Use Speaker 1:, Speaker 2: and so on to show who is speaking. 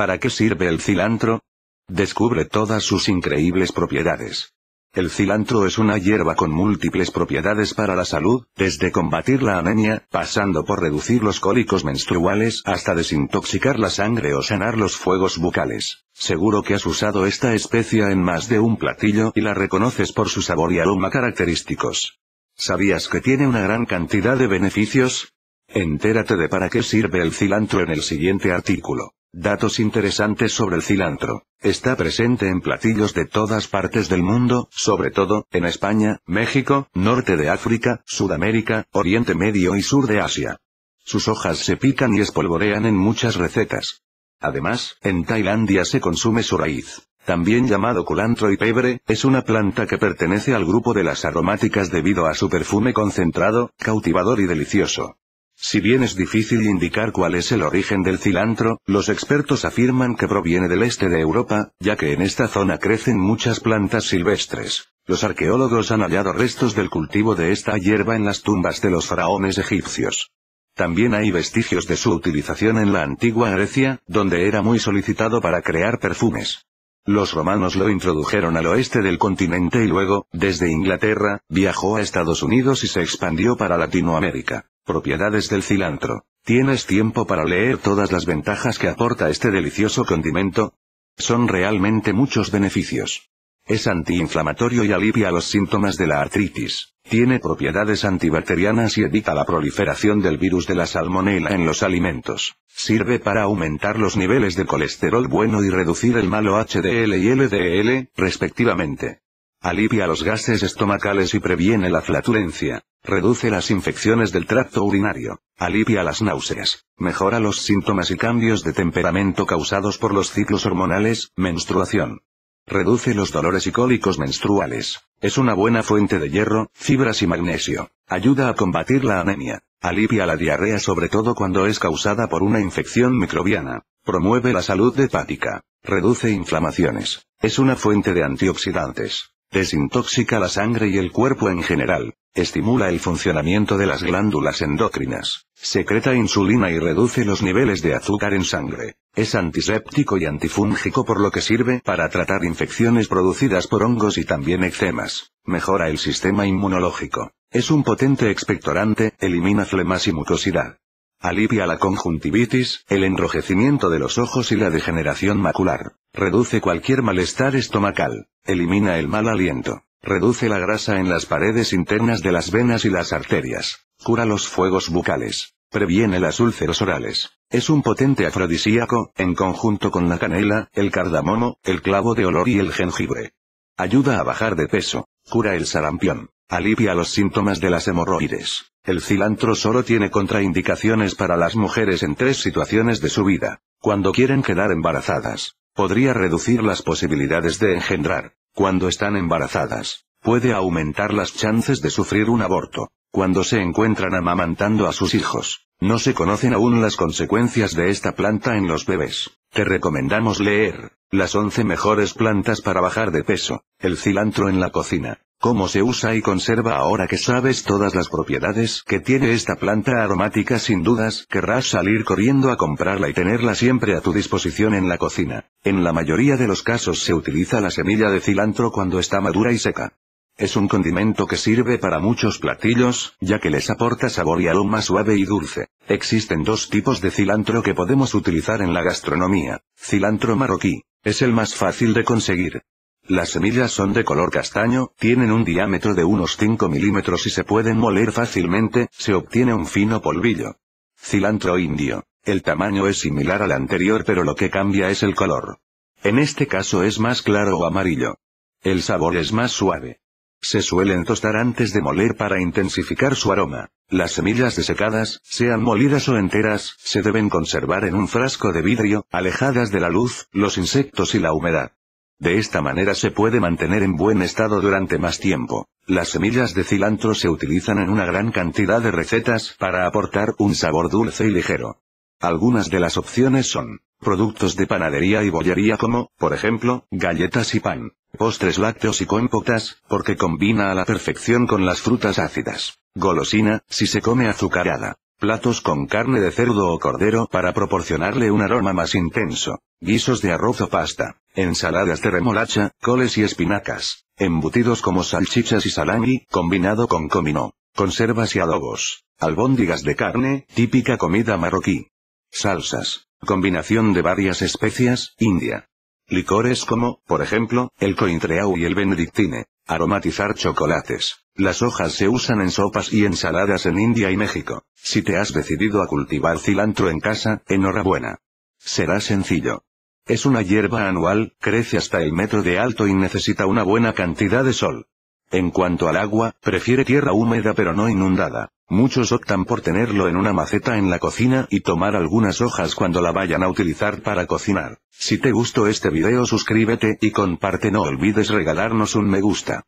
Speaker 1: ¿Para qué sirve el cilantro? Descubre todas sus increíbles propiedades. El cilantro es una hierba con múltiples propiedades para la salud, desde combatir la anemia, pasando por reducir los cólicos menstruales hasta desintoxicar la sangre o sanar los fuegos bucales. Seguro que has usado esta especia en más de un platillo y la reconoces por su sabor y aroma característicos. ¿Sabías que tiene una gran cantidad de beneficios? Entérate de para qué sirve el cilantro en el siguiente artículo. Datos interesantes sobre el cilantro. Está presente en platillos de todas partes del mundo, sobre todo, en España, México, norte de África, Sudamérica, Oriente Medio y sur de Asia. Sus hojas se pican y espolvorean en muchas recetas. Además, en Tailandia se consume su raíz. También llamado culantro y pebre, es una planta que pertenece al grupo de las aromáticas debido a su perfume concentrado, cautivador y delicioso. Si bien es difícil indicar cuál es el origen del cilantro, los expertos afirman que proviene del este de Europa, ya que en esta zona crecen muchas plantas silvestres. Los arqueólogos han hallado restos del cultivo de esta hierba en las tumbas de los faraones egipcios. También hay vestigios de su utilización en la antigua Grecia, donde era muy solicitado para crear perfumes. Los romanos lo introdujeron al oeste del continente y luego, desde Inglaterra, viajó a Estados Unidos y se expandió para Latinoamérica. Propiedades del cilantro. ¿Tienes tiempo para leer todas las ventajas que aporta este delicioso condimento? Son realmente muchos beneficios. Es antiinflamatorio y alivia los síntomas de la artritis. Tiene propiedades antibacterianas y evita la proliferación del virus de la salmonela en los alimentos. Sirve para aumentar los niveles de colesterol bueno y reducir el malo HDL y LDL, respectivamente. Alivia los gases estomacales y previene la flatulencia. Reduce las infecciones del tracto urinario. Alivia las náuseas. Mejora los síntomas y cambios de temperamento causados por los ciclos hormonales, menstruación. Reduce los dolores y cólicos menstruales. Es una buena fuente de hierro, fibras y magnesio. Ayuda a combatir la anemia. Alivia la diarrea sobre todo cuando es causada por una infección microbiana. Promueve la salud hepática. Reduce inflamaciones. Es una fuente de antioxidantes. Desintoxica la sangre y el cuerpo en general. Estimula el funcionamiento de las glándulas endócrinas. Secreta insulina y reduce los niveles de azúcar en sangre. Es antiséptico y antifúngico por lo que sirve para tratar infecciones producidas por hongos y también eczemas. Mejora el sistema inmunológico. Es un potente expectorante, elimina flemas y mucosidad. Alivia la conjuntivitis, el enrojecimiento de los ojos y la degeneración macular. Reduce cualquier malestar estomacal. Elimina el mal aliento. Reduce la grasa en las paredes internas de las venas y las arterias. Cura los fuegos bucales. Previene las úlceras orales. Es un potente afrodisíaco, en conjunto con la canela, el cardamomo, el clavo de olor y el jengibre. Ayuda a bajar de peso. Cura el sarampión. Alivia los síntomas de las hemorroides. El cilantro solo tiene contraindicaciones para las mujeres en tres situaciones de su vida. Cuando quieren quedar embarazadas. Podría reducir las posibilidades de engendrar. Cuando están embarazadas. Puede aumentar las chances de sufrir un aborto. Cuando se encuentran amamantando a sus hijos. No se conocen aún las consecuencias de esta planta en los bebés. Te recomendamos leer. Las 11 mejores plantas para bajar de peso. El cilantro en la cocina. ¿Cómo se usa y conserva ahora que sabes todas las propiedades que tiene esta planta aromática? Sin dudas, querrás salir corriendo a comprarla y tenerla siempre a tu disposición en la cocina. En la mayoría de los casos se utiliza la semilla de cilantro cuando está madura y seca. Es un condimento que sirve para muchos platillos, ya que les aporta sabor y aroma suave y dulce. Existen dos tipos de cilantro que podemos utilizar en la gastronomía. Cilantro marroquí, es el más fácil de conseguir, las semillas son de color castaño, tienen un diámetro de unos 5 milímetros y se pueden moler fácilmente, se obtiene un fino polvillo. Cilantro indio. El tamaño es similar al anterior pero lo que cambia es el color. En este caso es más claro o amarillo. El sabor es más suave. Se suelen tostar antes de moler para intensificar su aroma. Las semillas desecadas, sean molidas o enteras, se deben conservar en un frasco de vidrio, alejadas de la luz, los insectos y la humedad. De esta manera se puede mantener en buen estado durante más tiempo. Las semillas de cilantro se utilizan en una gran cantidad de recetas para aportar un sabor dulce y ligero. Algunas de las opciones son productos de panadería y bollería como, por ejemplo, galletas y pan, postres lácteos y compotas, porque combina a la perfección con las frutas ácidas. Golosina, si se come azucarada platos con carne de cerdo o cordero para proporcionarle un aroma más intenso, guisos de arroz o pasta, ensaladas de remolacha, coles y espinacas, embutidos como salchichas y salami, combinado con comino, conservas y adobos, albóndigas de carne, típica comida marroquí. Salsas. Combinación de varias especias, India, Licores como, por ejemplo, el cointreau y el benedictine. Aromatizar chocolates. Las hojas se usan en sopas y ensaladas en India y México. Si te has decidido a cultivar cilantro en casa, enhorabuena. Será sencillo. Es una hierba anual, crece hasta el metro de alto y necesita una buena cantidad de sol. En cuanto al agua, prefiere tierra húmeda pero no inundada. Muchos optan por tenerlo en una maceta en la cocina y tomar algunas hojas cuando la vayan a utilizar para cocinar. Si te gustó este video suscríbete y comparte no olvides regalarnos un me gusta.